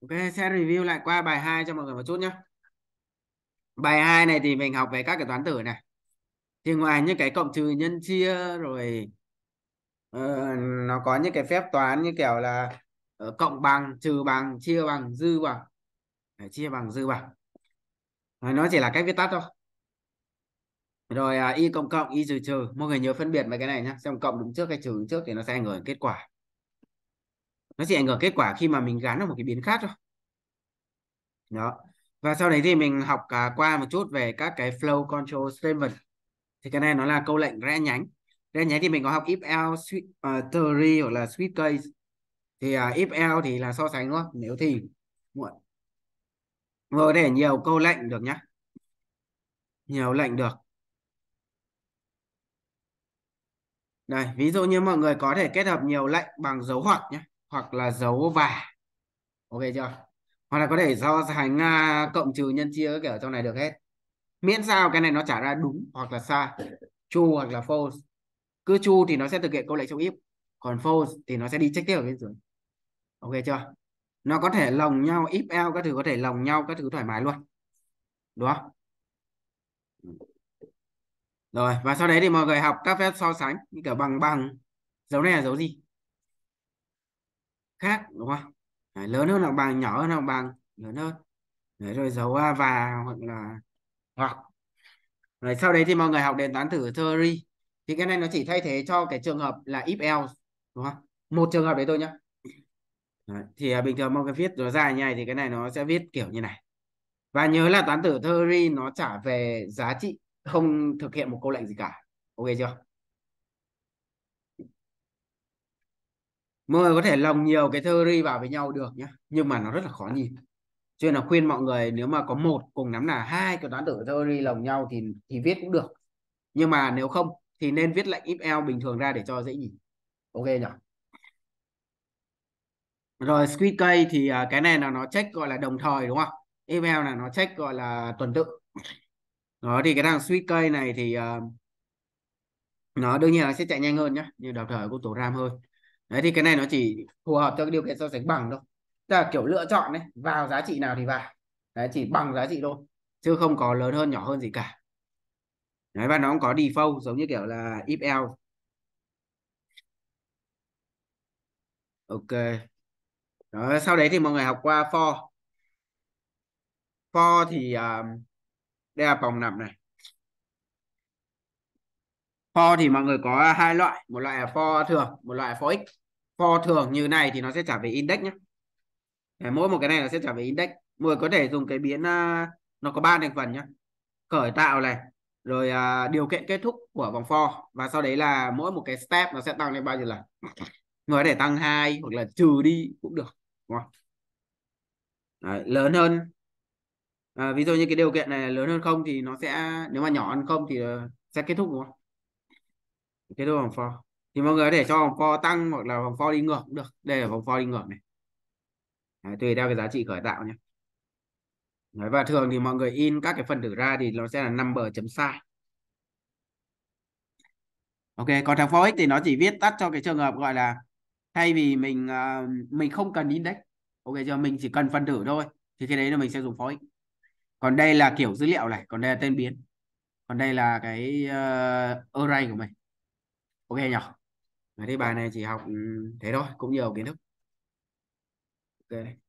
Ok, sẽ review lại qua bài 2 cho mọi người một chút nhé. Bài 2 này thì mình học về các cái toán tử này. Thì ngoài những cái cộng trừ nhân chia rồi uh, nó có những cái phép toán như kiểu là uh, cộng bằng, trừ bằng, chia bằng, dư bằng. Đấy, chia bằng, dư bằng. Rồi, nó chỉ là cách viết tắt thôi. Rồi uh, y cộng cộng, y trừ trừ. Mọi người nhớ phân biệt mấy cái này nhé. Xem cộng đúng trước hay trừ đúng trước thì nó sẽ ảnh hưởng kết quả nó sẽ ảnh hưởng kết quả khi mà mình gắn vào một cái biến khác thôi đó và sau đấy thì mình học cả à, qua một chút về các cái flow control statement thì cái này nó là câu lệnh rẽ nhánh rẽ nhánh thì mình có học if else uh, theory hoặc là switch case thì uh, if else thì là so sánh đúng nếu thì rồi để nhiều câu lệnh được nhá nhiều lệnh được đây ví dụ như mọi người có thể kết hợp nhiều lệnh bằng dấu hoặc nhé hoặc là dấu và ok chưa hoặc là có thể do hành uh, à, cộng trừ nhân chia cái kiểu trong này được hết miễn sao cái này nó trả ra đúng hoặc là sai true hoặc là false cứ true thì nó sẽ thực hiện câu lệnh trong if còn false thì nó sẽ đi check tiếp ở bên dưới ok chưa nó có thể lồng nhau if else các thứ có thể lồng nhau các thứ thoải mái luôn đúng không rồi và sau đấy thì mọi người học các phép so sánh như kiểu bằng bằng dấu này là dấu gì khác đúng không Đấy, lớn hơn hoặc bằng nhỏ hơn hoặc bằng lớn hơn Đấy, rồi dấu và hoặc là hoặc rồi sau đấy thì mọi người học đến toán thử theory thì cái này nó chỉ thay thế cho cái trường hợp là if else đúng không một trường hợp đấy thôi nhá đấy, thì à, bình thường mọi người viết nó dài như này thì cái này nó sẽ viết kiểu như này và nhớ là toán tử theory nó trả về giá trị không thực hiện một câu lệnh gì cả ok chưa mọi người có thể lồng nhiều cái theory vào với nhau được nhé nhưng mà nó rất là khó nhìn cho nên là khuyên mọi người nếu mà có một cùng nắm là hai cái toán tử theory lồng nhau thì thì viết cũng được nhưng mà nếu không thì nên viết lệnh if else bình thường ra để cho dễ nhìn ok nhỉ rồi squid cây thì à, cái này là nó check gọi là đồng thời đúng không if else là nó check gọi là tuần tự đó thì cái thằng squid cây này thì à, nó đương nhiên là sẽ chạy nhanh hơn nhá như đồng thời của tổ ram hơn đấy thì cái này nó chỉ phù hợp cho cái điều kiện so sánh bằng thôi tức là kiểu lựa chọn đấy vào giá trị nào thì vào đấy chỉ bằng giá trị thôi chứ không có lớn hơn nhỏ hơn gì cả đấy và nó cũng có default giống như kiểu là if else ok đó, sau đấy thì mọi người học qua for for thì uh, đây là vòng nằm này for thì mọi người có hai loại một loại là for thường một loại là for x for thường như này thì nó sẽ trả về index nhé mỗi một cái này nó sẽ trả về index mọi người có thể dùng cái biến à, nó có ba thành phần nhé khởi tạo này rồi à, điều kiện kết thúc của vòng for và sau đấy là mỗi một cái step nó sẽ tăng lên bao nhiêu lần người để tăng hai hoặc là trừ đi cũng được đúng không? Đấy, lớn hơn à, ví dụ như cái điều kiện này lớn hơn không thì nó sẽ nếu mà nhỏ hơn không thì ờ, sẽ kết thúc đúng không cái đô vòng for thì mọi người để cho vòng for tăng hoặc là vòng for đi ngược cũng được đây là vòng for đi ngược này Đấy, tùy theo cái giá trị khởi tạo nhé Đấy, và thường thì mọi người in các cái phần tử ra thì nó sẽ là number chấm sai ok còn thằng for x thì nó chỉ viết tắt cho cái trường hợp gọi là thay vì mình uh, mình không cần index ok cho mình chỉ cần phân tử thôi thì cái đấy là mình sẽ dùng for x còn đây là kiểu dữ liệu này còn đây là tên biến còn đây là cái uh, array của mình ok nhỉ Đấy, thì bài dạ. này chỉ học ừ, thế thôi cũng nhiều kiến thức ok